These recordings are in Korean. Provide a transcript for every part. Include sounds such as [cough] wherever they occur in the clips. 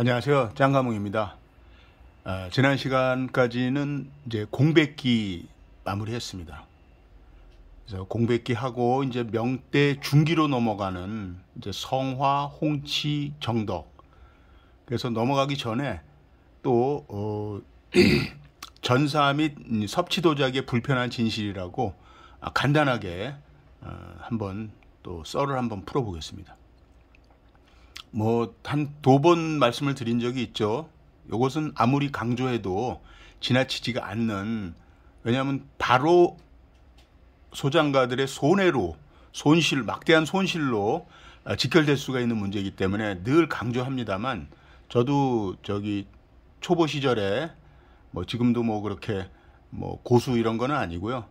안녕하세요. 장가몽입니다. 아, 지난 시간까지는 이제 공백기 마무리했습니다. 그래서 공백기 하고 이제 명대 중기로 넘어가는 이제 성화, 홍치, 정덕. 그래서 넘어가기 전에 또 어, [clears throat] 전사 및 섭취 도작의 불편한 진실이라고 간단하게 어, 한번 또 썰을 한번 풀어보겠습니다. 뭐한두번 말씀을 드린 적이 있죠. 이것은 아무리 강조해도 지나치지가 않는 왜냐하면 바로 소장가들의 손해로 손실 막대한 손실로 아, 직결될 수가 있는 문제이기 때문에 늘 강조합니다만 저도 저기 초보 시절에 뭐 지금도 뭐 그렇게 뭐 고수 이런 거는 아니고요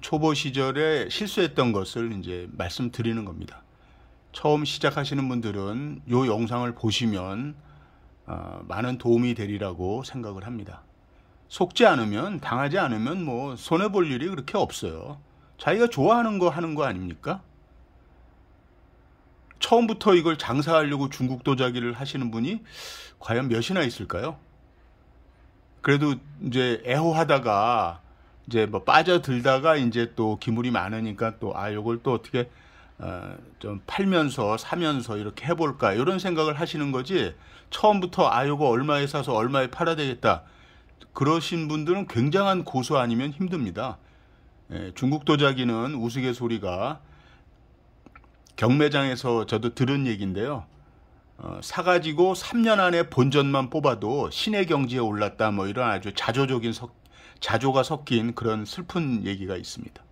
초보 시절에 실수했던 것을 이제 말씀드리는 겁니다. 처음 시작하시는 분들은 이 영상을 보시면 어, 많은 도움이 되리라고 생각을 합니다. 속지 않으면 당하지 않으면 뭐 손해 볼 일이 그렇게 없어요. 자기가 좋아하는 거 하는 거 아닙니까? 처음부터 이걸 장사하려고 중국 도자기를 하시는 분이 과연 몇이나 있을까요? 그래도 이제 애호하다가 이제 뭐 빠져들다가 이제 또 기물이 많으니까 또아 요걸 또 어떻게 어, 좀 팔면서 사면서 이렇게 해볼까 이런 생각을 하시는 거지 처음부터 아 요거 얼마에 사서 얼마에 팔아야 되겠다 그러신 분들은 굉장한 고수 아니면 힘듭니다. 예, 중국 도자기는 우스갯소리가 경매장에서 저도 들은 얘기인데요. 어, 사가지고 3년 안에 본전만 뽑아도 신의 경지에 올랐다 뭐 이런 아주 자조적인 석, 자조가 섞인 그런 슬픈 얘기가 있습니다.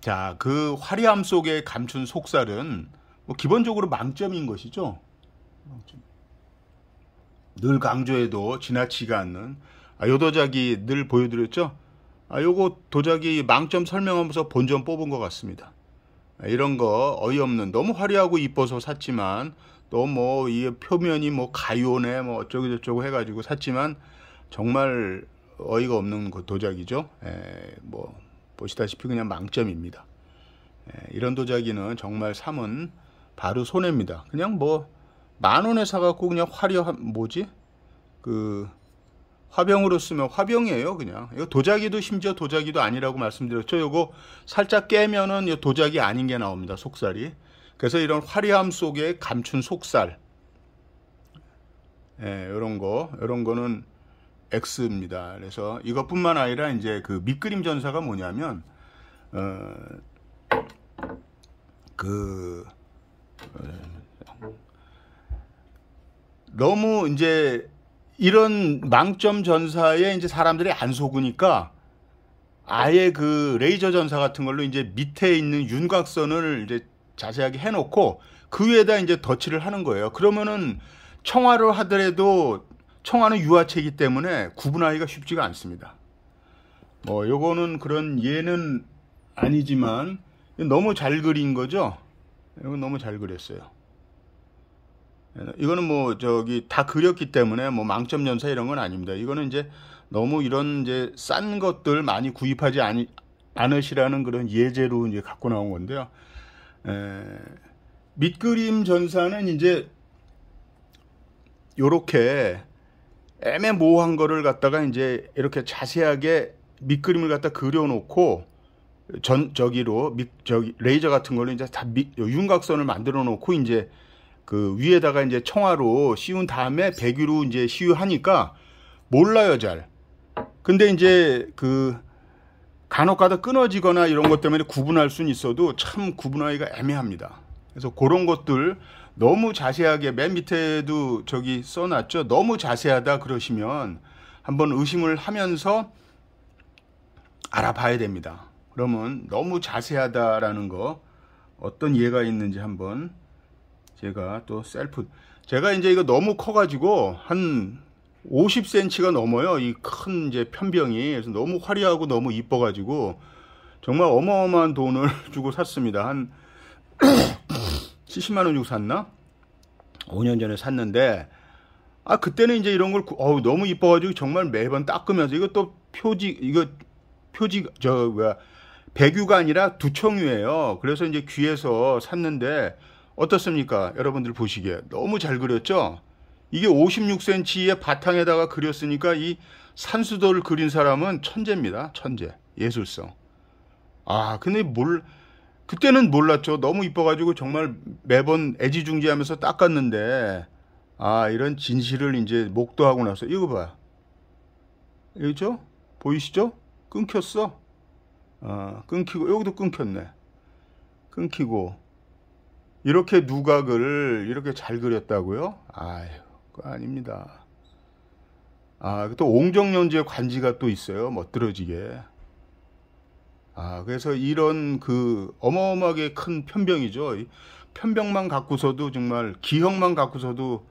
자, 그 화려함 속에 감춘 속살은 뭐 기본적으로 망점인 것이죠. 늘 강조해도 지나치가 않는 아, 요 도자기 늘 보여드렸죠. 아, 요거 도자기 망점 설명하면서 본점 뽑은 것 같습니다. 아, 이런 거 어이없는 너무 화려하고 이뻐서 샀지만 또뭐이 표면이 뭐 가요네 뭐 어쩌고 저쩌고 해가지고 샀지만 정말 어이가 없는 그 도자기죠. 에, 예, 뭐 보시다시피 그냥 망점입니다. 예, 이런 도자기는 정말 삼은 바로 손해입니다. 그냥 뭐 만 원에 사갖고 그냥 화려한 뭐지 그 화병으로 쓰면 화병이에요 그냥 이거 도자기도 심지어 도자기도 아니라고 말씀드렸죠 요거 살짝 깨면은 이 도자기 아닌 게 나옵니다 속살이 그래서 이런 화려함 속에 감춘 속살 예, 이런 거 이런 거는 X입니다. 그래서 이것뿐만 아니라 이제 그 밑그림 전사가 뭐냐면 어, 그 너무 이제 이런 망점 전사에 이제 사람들이 안 속으니까 아예 그 레이저 전사 같은 걸로 이제 밑에 있는 윤곽선을 이제 자세하게 해놓고 그 위에다 이제 덧칠을 하는 거예요. 그러면은 청화를 하더라도 청하는 유아체이기 때문에 구분하기가 쉽지가 않습니다. 뭐 요거는 그런 예는 아니지만 너무 잘 그린 거죠. 이거 너무 잘 그렸어요. 이거는 뭐 저기 다 그렸기 때문에 뭐 망점 연사 이런 건 아닙니다. 이거는 이제 너무 이런 이제 싼 것들 많이 구입하지 아니, 않으시라는 그런 예제로 이제 갖고 나온 건데요. 에, 밑그림 전사는 이제 요렇게 애매모호한 거를 갖다가 이제 이렇게 자세하게 밑그림을 갖다 그려놓고 전 저기로 밑 저기 레이저 같은 걸로 이제 다 밑, 윤곽선을 만들어 놓고 이제 그 위에다가 이제 청화로 씌운 다음에 배기로 이제 시유하니까 몰라요 잘. 근데 이제 그 간혹가다 끊어지거나 이런 것 때문에 구분할 수는 있어도 참 구분하기가 애매합니다. 그래서 그런 것들 너무 자세하게 맨 밑에도 저기 써놨죠. 너무 자세하다 그러시면 한번 의심을 하면서 알아봐야 됩니다. 그러면 너무 자세하다라는 거 어떤 예가 있는지 한번 제가 또 셀프 제가 이제 이거 너무 커가지고 한 50cm가 넘어요. 이 큰 이제 편병이 그래서 너무 화려하고 너무 이뻐가지고 정말 어마어마한 돈을 [laughs] 주고 샀습니다. 한 70만원 주고 샀나? 5년 전에 샀는데, 아, 그때는 이제 이런 걸, 어우, 너무 이뻐가지고 정말 매번 닦으면서, 이거 또 표지, 이거 표지, 저, 뭐야, 백유가 아니라 두청유예요. 그래서 이제 귀에서 샀는데, 어떻습니까? 여러분들 보시기에. 너무 잘 그렸죠? 이게 56cm의 바탕에다가 그렸으니까 이 산수도를 그린 사람은 천재입니다. 천재. 예술성. 아, 근데 뭘, 그때는 몰랐죠. 너무 이뻐가지고 정말 매번 애지중지하면서 닦았는데 아 이런 진실을 이제 목도하고 나서 이거 봐. 여기죠 보이시죠? 끊겼어. 아, 끊기고 여기도 끊겼네. 끊기고 이렇게 누각을 이렇게 잘 그렸다고요? 아유, 그거 아닙니다. 아, 그 또 옹정연지의 관지가 또 있어요. 멋들어지게. 아, 그래서 이런 그 어마어마하게 큰 편병이죠. 편병만 갖고서도 정말 기형만 갖고서도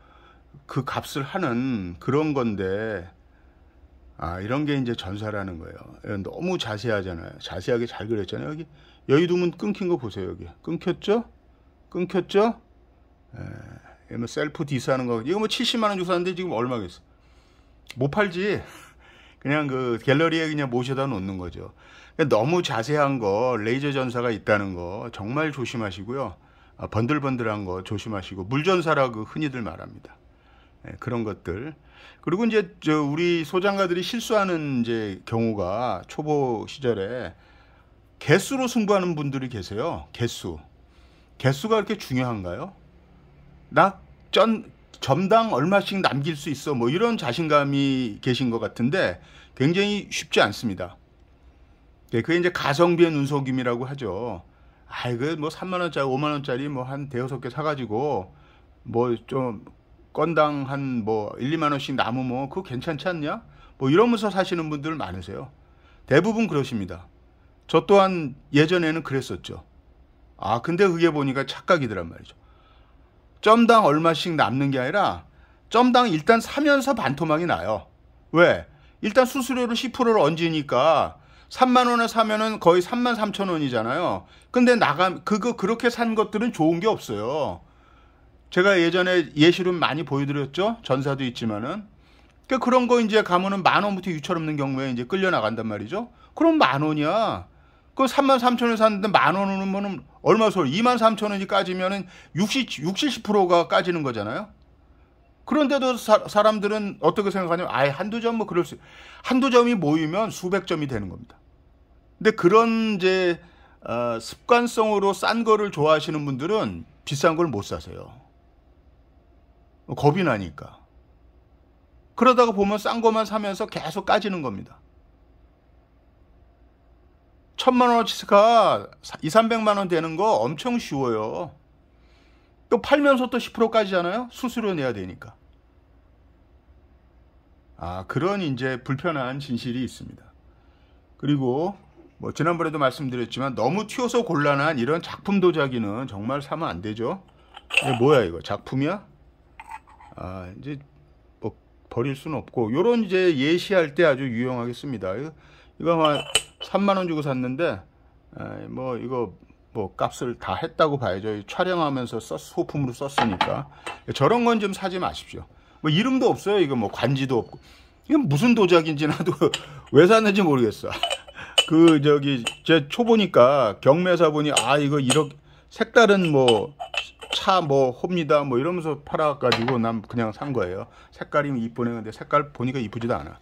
그 값을 하는 그런 건데, 아, 이런 게 이제 전사라는 거예요. 예, 너무 자세하잖아요. 자세하게 잘 그렸잖아요. 여기 여의도문 끊긴 거 보세요. 여기 끊겼죠? 끊겼죠? 예, 뭐 셀프 디스하는 거. 이거 뭐 70만 원 주고 샀는데 지금 얼마겠어? 못 팔지. [laughs] 그냥 그 갤러리에 그냥 모셔다 놓는 거죠. 너무 자세한 거 레이저 전사가 있다는 거 정말 조심하시고요. 아, 번들번들한 거 조심하시고 물전사라고 그 흔히들 말합니다. 예, 그런 것들 그리고 이제 우리 소장가들이 실수하는 이제 경우가 초보 시절에 개수로 승부하는 분들이 계세요. 개수 개수가 그렇게 중요한가요? 나전 점당 얼마씩 남길 수 있어 뭐 이런 자신감이 계신 것 같은데 굉장히 쉽지 않습니다. 네, 그게 이제 가성비의 눈속임이라고 하죠. 아이그뭐 3만 원짜리, 5만 원짜리 뭐 한 대여섯 개 사가지고 뭐 좀 건당 한뭐 1, 2만 원씩 남으면 뭐 그거 괜찮지 않냐? 뭐 이러면서 사시는 분들 많으세요. 대부분 그러십니다. 저 또한 예전에는 그랬었죠. 아 근데 그게 보니까 착각이더란 말이죠. 점당 얼마씩 남는 게 아니라 점당 일단 사면서 반토막이 나요. 왜? 일단 수수료를 10%를 얹으니까 3만 원에 사면은 거의 3만 3천 원이잖아요. 근데 나가 그거 그렇게 산 것들은 좋은 게 없어요. 제가 예전에 예시로 많이 보여드렸죠. 전사도 있지만은 그러니까 그런 거 이제 가면은 만 원부터 유찰 없는 경우에 이제 끌려 나간단 말이죠. 그럼 만 원이야. 그 3만 3천 원 샀는데 만 원으로는 얼마 소리? 2만 3천 원이 까지면은 60, 6 0가 까지는 거잖아요. 그런데도 사, 람들은 어떻게 생각하냐면 아예 한두 점 뭐 그럴 수 한두 점이 모이면 수백 점이 되는 겁니다. 근데 그런 이제 어, 습관성으로 싼 거를 좋아하시는 분들은 비싼 걸 못 사세요. 겁이 나니까. 그러다가 보면 싼것만 사면서 계속 까지는 겁니다. 천만 원어치가 2, 300만 원 되는 거 엄청 쉬워요. 또 팔면서 또 10%까지잖아요. 수수료 내야 되니까. 아, 그런 이제 불편한 진실이 있습니다. 그리고 뭐 지난번에도 말씀드렸지만 너무 튀어서 곤란한 이런 작품 도자기는 정말 사면 안 되죠. 이게 뭐야 이거 작품이야? 아 이제 뭐 버릴 수는 없고 요런 이제 예시할 때 아주 유용하겠습니다. 이거, 이 3만 원 주고 샀는데 아, 뭐 이거 뭐 값을 다 했다고 봐야죠. 촬영하면서 썼, 소품으로 썼으니까. 저런 건 좀 사지 마십시오. 뭐 이름도 없어요. 이거 뭐 관지도 없고. 이건 무슨 도자기인지 나도 [laughs] 왜 샀는지 모르겠어. [laughs] 그 저기 제 초보니까 경매사분이 아 이거 이렇게 색다른 뭐 차 뭐 홉니다 뭐, 뭐 이러면서 팔아가지고 난 그냥 산 거예요. 색깔이 이쁘네 근데 색깔 보니까 이쁘지도 않아.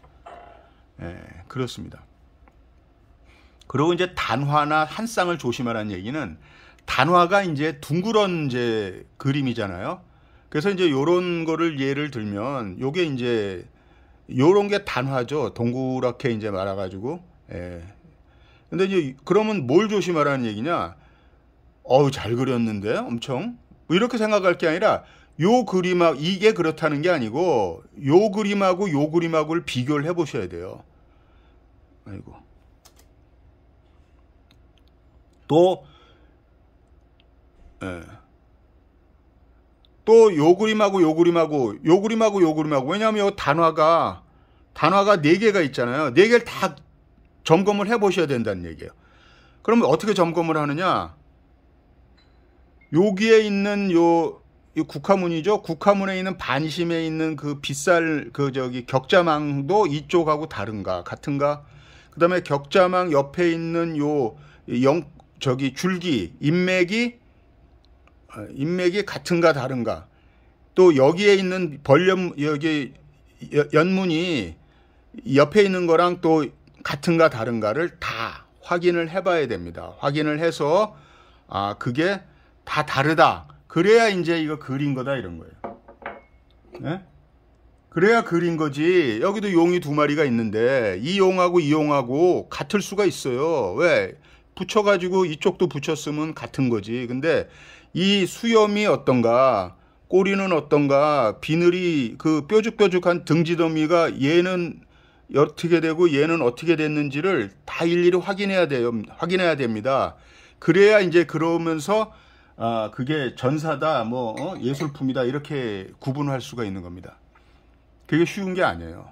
예, 그렇습니다. 그리고 이제 단화나 한 쌍을 조심하라는 얘기는 단화가 이제 둥그런 이제 그림이잖아요. 그래서 이제 요런 거를 예를 들면 요게 이제 요런 게 단화죠. 동그랗게 이제 말아 가지고 예. 근데 이제 그러면 뭘 조심하라는 얘기냐? 어우 잘 그렸는데 엄청 뭐 이렇게 생각할 게 아니라 요 그림하고 이게 그렇다는 게 아니고 요 그림하고 요 그림하고를 비교를 해 보셔야 돼요. 아이고. 또, 예. 또요 그림하고 요 그림하고 요 그림하고 요 그림하고 왜냐하면 요 단화가 단화가 네 개가 있잖아요. 네 개를 다 점검을 해 보셔야 된다는 얘기예요. 그러면 어떻게 점검을 하느냐? 여기에 있는 요, 요 국화문이죠. 국화문에 있는 반심에 있는 그 빗살 그 저기 격자망도 이쪽하고 다른가 같은가? 그다음에 격자망 옆에 있는 요영 저기 줄기 인맥이 아, 인맥이 같은가 다른가 또 여기에 있는 벌염 여기 연문이 옆에 있는 거랑 또 같은가 다른가를 다 확인을 해봐야 됩니다. 확인을 해서 아 그게 다 다르다. 그래야 이제 이거 그린 거다 이런 거예요. 네? 그래야 그린 거지. 여기도 용이 두 마리가 있는데 이 용하고 이 용하고 같을 수가 있어요. 왜? 붙여가지고 이쪽도 붙였으면 같은 거지. 근데 이 수염이 어떤가, 꼬리는 어떤가, 비늘이 그 뾰족뾰족한 등지더미가 얘는 어떻게 되고 얘는 어떻게 됐는지를 다 일일이 확인해야 돼요. 확인해야 됩니다. 그래야 이제 그러면서 아 그게 전사다, 뭐 어? 예술품이다 이렇게 구분할 수가 있는 겁니다. 그게 쉬운 게 아니에요.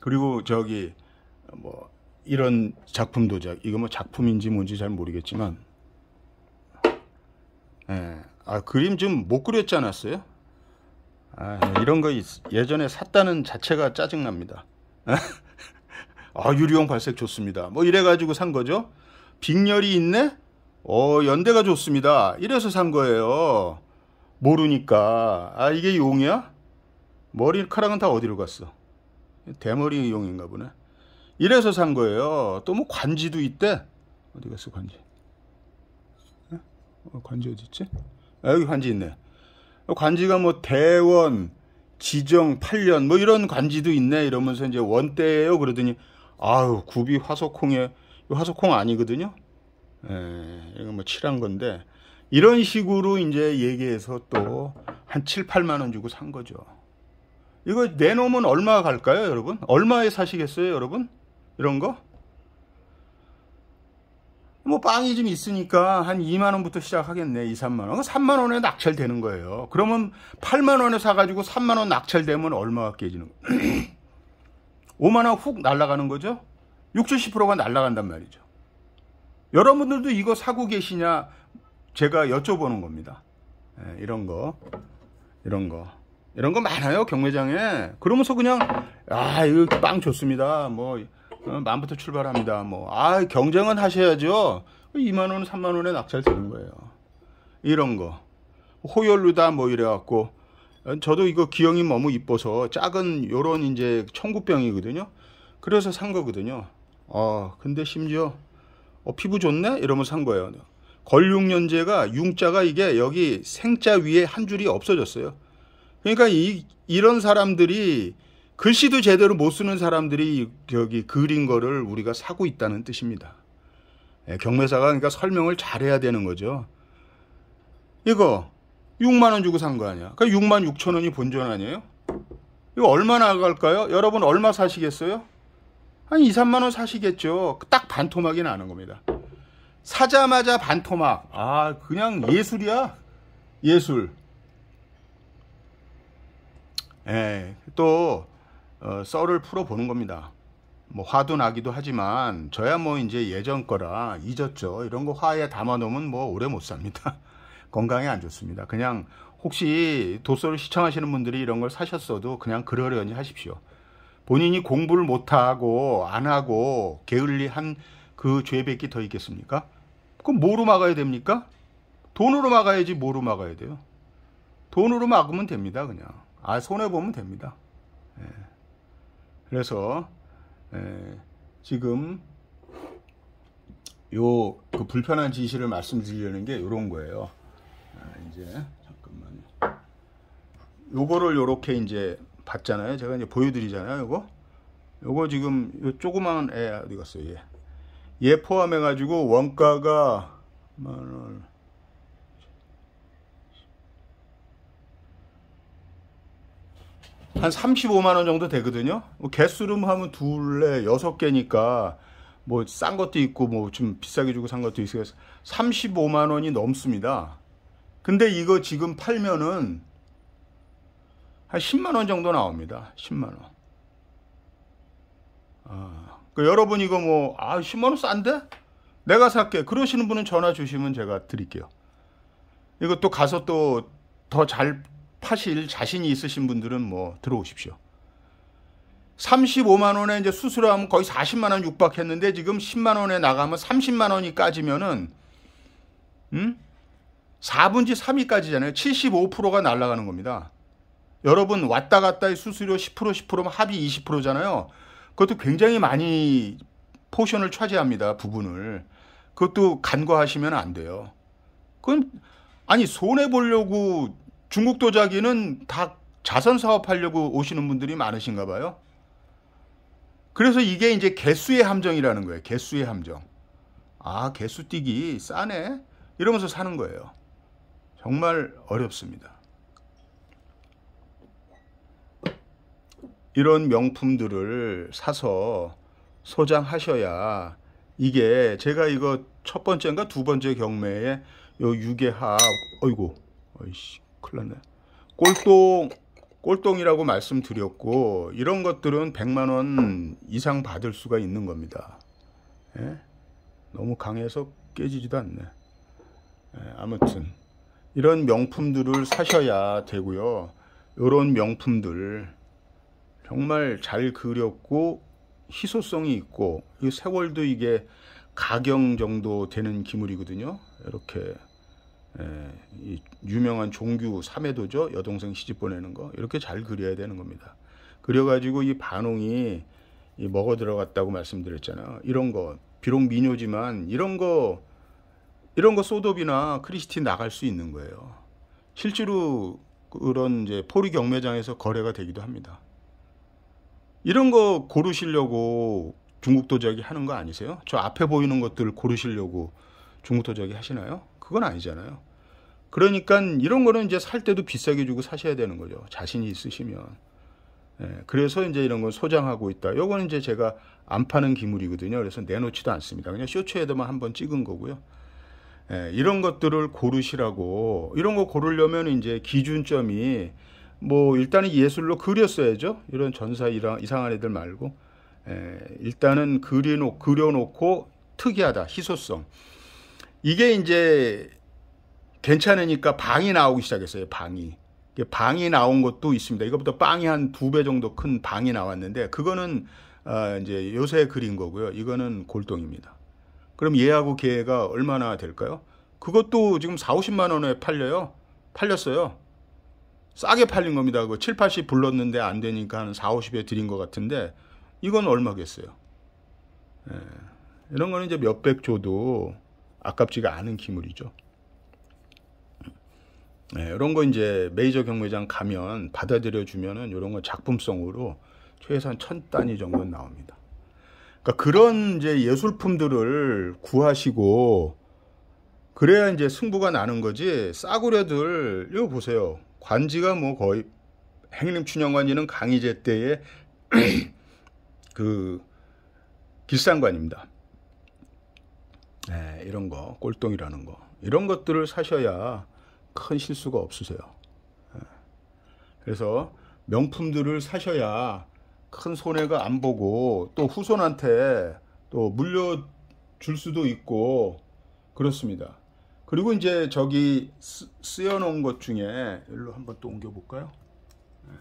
그리고 저기 뭐 이런 작품 도작 이거 뭐 작품인지 뭔지 잘 모르겠지만 예, 아 그림 좀 못 그렸지 않았어요? 아, 이런 거 예전에 샀다는 자체가 짜증납니다. [laughs] 아 유리용 발색 좋습니다. 뭐 이래가지고 산 거죠. 빅렬이 있네? 어 연대가 좋습니다. 이래서 산 거예요. 모르니까 아 이게 용이야? 머리카락은 다 어디로 갔어? 대머리 용인가 보네. 이래서 산 거예요. 또 뭐 관지도 있대. 어디 갔어 관지? 어, 관지 어디 있지? 아, 여기 관지 있네. 관지가 뭐 대원, 지정 8년 뭐 이런 관지도 있네 이러면서 이제 원대예요 그러더니 아유 구비 화석콩에 화석콩 아니거든요. 예, 이건 뭐 칠한 건데 이런 식으로 이제 얘기해서 또 한 7, 8만 원 주고 산 거죠. 이거 내놓으면 얼마 갈까요, 여러분? 얼마에 사시겠어요, 여러분? 이런 거? 뭐 빵이 좀 있으니까 한 2만원부터 시작하겠네 2, 3만원 3만원에 낙찰되는 거예요 그러면 8만원에 사가지고 3만원 낙찰되면 얼마가 깨지는 거예요 5만원 [clears throat] 훅 날아가는 거죠 60, 70%가 날아간단 말이죠 여러분들도 이거 사고 계시냐 제가 여쭤보는 겁니다 네, 이런 거 이런 거 이런 거 많아요 경매장에 그러면서 그냥 아 이거 빵 좋습니다 뭐 어, 만부터 출발합니다. 뭐, 아, 경쟁은 하셔야죠. 2만원, 3만원에 낙찰되는 거예요. 이런 거. 호열루다 뭐 이래갖고, 저도 이거 기형이 너무 이뻐서 작은 요런 이제 청구병이거든요. 그래서 산 거거든요. 어, 근데 심지어, 어, 피부 좋네? 이러면 산 거예요. 걸육년제가 융자가 이게 여기 생자 위에 한 줄이 없어졌어요. 그러니까 이, 이런 사람들이 글씨도 제대로 못 쓰는 사람들이 여기 그린 거를 우리가 사고 있다는 뜻입니다. 예, 경매사가 그러니까 설명을 잘해야 되는 거죠. 이거 6만 원 주고 산 거 아니야? 그러니까 6만 6천 원이 본전 아니에요? 이거 얼마 나갈까요? 여러분 얼마 사시겠어요? 한 2, 3만 원 사시겠죠. 딱 반토막이 나는 겁니다. 사자마자 반토막. 아, 그냥 예술이야. 예술. 에또 예, 어, 썰을 풀어보는 겁니다. 뭐 화도 나기도 하지만 저야 뭐 이제 예전 거라 잊었죠. 이런 거 화에 담아놓으면 뭐 오래 못 삽니다. [laughs] 건강에 안 좋습니다. 그냥 혹시 도서를 시청하시는 분들이 이런 걸 사셨어도 그냥 그러려니 하십시오. 본인이 공부를 못하고 안 하고 게을리한 그죄백기더 있겠습니까? 그럼 뭐로 막아야 됩니까? 돈으로 막아야지 뭐로 막아야 돼요? 돈으로 막으면 됩니다. 그냥 아 손해 보면 됩니다. 예. 그래서 예, 지금 요 그 불편한 지시를 말씀드리려는 게 이런 거예요. 아, 이제 잠깐만요. 요거를 요렇게 이제 봤잖아요. 제가 이제 보여드리잖아요. 요거 요거 지금 요 조그만 애 어디 갔어요? 얘. 얘 포함해 가지고 원가가 만원 한 35만 원 정도 되거든요. 뭐 개수름 뭐 하면 둘레 여섯 개니까 뭐 싼 것도 있고 뭐 좀 비싸게 주고 산 것도 있어요. 35만 원이 넘습니다. 근데 이거 지금 팔면은 한 10만 원 정도 나옵니다. 10만 원. 아, 그 여러분 이거 뭐아 10만 원 싼데? 내가 살게. 그러시는 분은 전화 주시면 제가 드릴게요. 이것도 가서 또더잘 파실 자신이 있으신 분들은 뭐 들어오십시오. 35만 원에 이제 수수료하면 거의 40만 원 육박했는데 지금 10만 원에 나가면 30만 원이 까지면은 음? 4분지 3위까지잖아요. 75%가 날아가는 겁니다. 여러분 왔다 갔다의 수수료 10% 10%면 합이 20%잖아요. 그것도 굉장히 많이 포션을 차지합니다. 부분을. 그것도 간과하시면 안 돼요. 그건 아니 손해 보려고 중국 도자기는 다 자선 사업하려고 오시는 분들이 많으신가 봐요. 그래서 이게 이제 개수의 함정이라는 거예요. 개수의 함정. 아, 개수 뛰기 싸네. 이러면서 사는 거예요. 정말 어렵습니다. 이런 명품들을 사서 소장하셔야 이게 제가 이거 첫 번째인가 두 번째 경매에 요 유계합 어이고 어이씨 큰일 났네. 꼴똥 꼴동이라고 말씀드렸고, 이런 것들은 100만원 이상 받을 수가 있는 겁니다. 예? 너무 강해서 깨지지도 않네. 예, 아무튼, 이런 명품들을 사셔야 되고요. 이런 명품들, 정말 잘 그렸고, 희소성이 있고, 이 세월도 이게 가경 정도 되는 기물이거든요. 이렇게 예, 유명한 종규 3회도죠 여동생 시집 보내는 거 이렇게 잘 그려야 되는 겁니다. 그려가지고 이반응이이 먹어 들어갔다고 말씀드렸잖아. 요 이런 거 비록 미녀지만 이런 거 이런 거 소돕이나 크리스티 나갈 수 있는 거예요. 실제로 그런 이제 포리 경매장에서 거래가 되기도 합니다. 이런 거 고르시려고 중국 도자기 하는 거 아니세요? 저 앞에 보이는 것들 고르시려고 중국 도자기 하시나요? 그건 아니잖아요. 그러니까 이런 거는 이제 살 때도 비싸게 주고 사셔야 되는 거죠. 자신이 있으시면. 예, 그래서 이제 이런 건 소장하고 있다. 요거는 이제 제가 안 파는 기물이거든요. 그래서 내놓지도 않습니다. 그냥 쇼츠에다만 한번 찍은 거고요. 예, 이런 것들을 고르시라고 이런 거 고르려면 이제 기준점이 뭐 일단은 예술로 그렸어야죠. 이런 전사 이상한 애들 말고 예, 일단은 그려놓고 특이하다, 희소성. 이게 이제 괜찮으니까 방이 나오기 시작했어요. 방이. 방이 나온 것도 있습니다. 이것보다 빵이 한 두 배 정도 큰 방이 나왔는데 그거는 아, 이제 요새 그린 거고요. 이거는 골동입니다. 그럼 얘하고 걔가 얼마나 될까요? 그것도 지금 4, 50만 원에 팔려요. 팔렸어요. 싸게 팔린 겁니다. 그 7, 80 불렀는데 안 되니까 한 4, 50에 드린 것 같은데 이건 얼마겠어요. 예. 이런 거는 이제 몇백 조도 아깝지가 않은 기물이죠. 네, 예, 이런 거 이제 메이저 경매장 가면 받아들여 주면은 이런 거 작품성으로 최소한 천 단위 정도 나옵니다. 그러니까 그런 이제 예술품들을 구하시고 그래야 이제 승부가 나는 거지 싸구려들 이거 보세요 관지가 뭐 거의 행림춘영관이는 강희제 때의 [clears throat] 그 길상관입니다. 네, 이런 거, 꼴똥이라는 거. 이런 것들을 사셔야 큰 실수가 없으세요. 네. 그래서 명품들을 사셔야 큰 손해가 안 보고 또 후손한테 또 물려줄 수도 있고 그렇습니다. 그리고 이제 저기 쓰, 여놓은것 중에 일로 한번 또 옮겨볼까요? 네.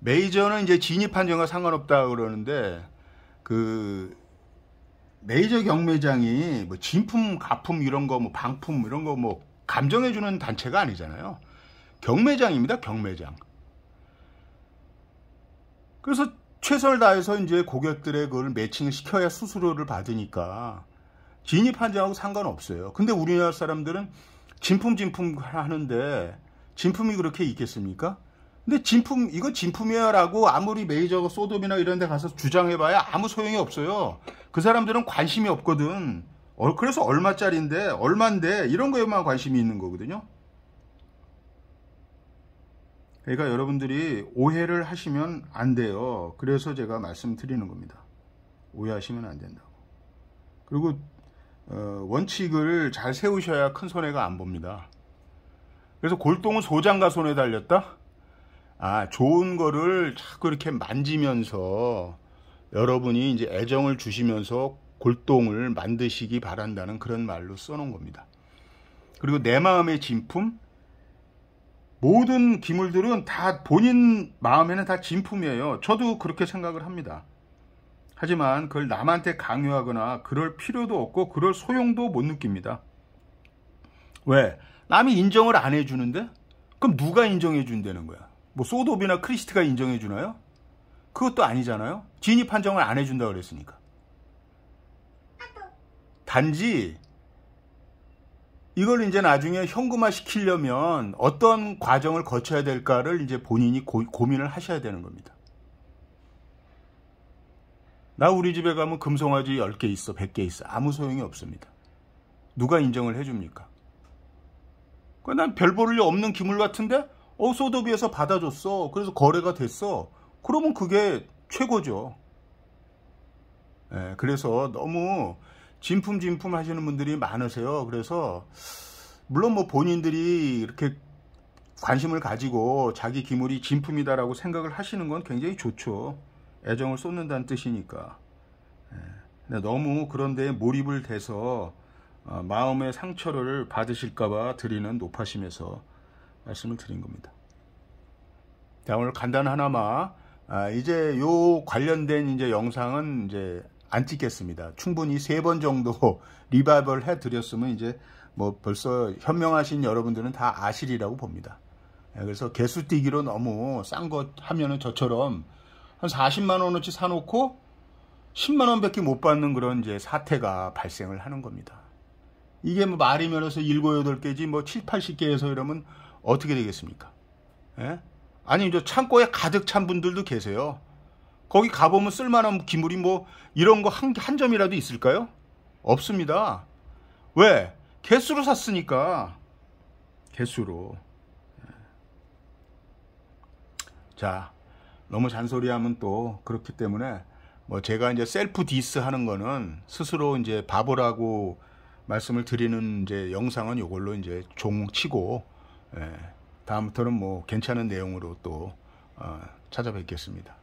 메이저는 이제 진입 한정과 상관없다 그러는데 그 메이저 경매장이 뭐 진품, 가품 이런 거, 뭐 방품 이런 거 뭐 감정해주는 단체가 아니잖아요. 경매장입니다, 경매장. 그래서 최선을 다해서 이제 고객들의 그걸 매칭을 시켜야 수수료를 받으니까 진입 한정하고 상관없어요. 근데 우리나라 사람들은 진품, 진품 하는데 진품이 그렇게 있겠습니까? 근데 진품 이거 진품이야라고 아무리 메이저 소돔이나 이런 데 가서 주장해봐야 아무 소용이 없어요. 그 사람들은 관심이 없거든. 어, 그래서 얼마짜리인데 얼만데 이런 거에만 관심이 있는 거거든요. 그러니까 여러분들이 오해를 하시면 안 돼요. 그래서 제가 말씀드리는 겁니다. 오해하시면 안 된다고. 그리고 어, 원칙을 잘 세우셔야 큰 손해가 안 봅니다. 그래서 골동은 소장과 손에 달렸다? 아, 좋은 거를 자꾸 이렇게 만지면서 여러분이 이제 애정을 주시면서 골동을 만드시기 바란다는 그런 말로 써놓은 겁니다. 그리고 내 마음의 진품, 모든 기물들은 다 본인 마음에는 다 진품이에요. 저도 그렇게 생각을 합니다. 하지만 그걸 남한테 강요하거나 그럴 필요도 없고 그럴 소용도 못 느낍니다. 왜? 남이 인정을 안 해주는데? 그럼 누가 인정해준다는 거야? 뭐 소도비나 크리스트가 인정해 주나요? 그것도 아니잖아요. 진입 판정을 안 해준다 그랬으니까. 단지 이걸 이제 나중에 현금화 시키려면 어떤 과정을 거쳐야 될까를 이제 본인이 고, 고민을 하셔야 되는 겁니다. 나 우리 집에 가면 금송아지 10개 있어, 100개 있어. 아무 소용이 없습니다. 누가 인정을 해줍니까? 난 별볼일 없는 기물 같은데 어 소더비에서 받아줬어 그래서 거래가 됐어 그러면 그게 최고죠 예, 그래서 너무 진품 진품 하시는 분들이 많으세요 그래서 물론 뭐 본인들이 이렇게 관심을 가지고 자기 기물이 진품이다라고 생각을 하시는 건 굉장히 좋죠 애정을 쏟는다는 뜻이니까 예, 너무 그런데 몰입을 돼서 어, 마음의 상처를 받으실까봐 드리는 높아심에서 말씀을 드린 겁니다. 자, 오늘 간단 하나마 아, 이제 요 관련된 이제 영상은 이제 안 찍겠습니다. 충분히 세 번 정도 [laughs] 리바이벌 해드렸으면 이제 뭐 벌써 현명하신 여러분들은 다 아시리라고 봅니다. 예, 그래서 개수 뛰기로 너무 싼 것 하면은 저처럼 한 40만 원어치 사놓고 10만 원밖에 못 받는 그런 이제 사태가 발생을 하는 겁니다. 이게 뭐 말이면서 7, 8개지 뭐 7, 80개에서 이러면 어떻게 되겠습니까? 예? 아니 저 창고에 가득 찬 분들도 계세요. 거기 가보면 쓸만한 기물이 뭐 이런 거 한 한 점이라도 있을까요? 없습니다. 왜? 개수로 샀으니까. 개수로. 예. 자, 너무 잔소리하면 또 그렇기 때문에 뭐 제가 이제 셀프 디스 하는 거는 스스로 이제 바보라고 말씀을 드리는 이제 영상은 이걸로 이제 종 치고 예, 다음부터는 뭐 괜찮은 내용으로 또 어, 찾아뵙겠습니다.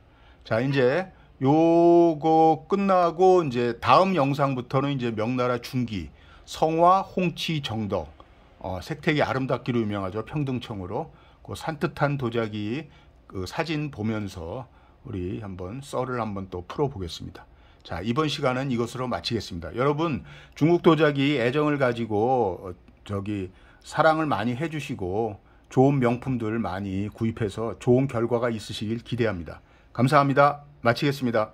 자, 이제 요거 끝나고 이제 다음 영상부터는 이제 명나라 중기 성화 홍치 정덕 어, 색택이 아름답기로 유명하죠 평등청으로 그 산뜻한 도자기 그 사진 보면서 우리 한번 썰을 한번 또 풀어보겠습니다. 자 이번 시간은 이것으로 마치겠습니다. 여러분 중국 도자기 애정을 가지고 어, 저기 사랑을 많이 해주시고 좋은 명품들 많이 구입해서 좋은 결과가 있으시길 기대합니다. 감사합니다. 마치겠습니다.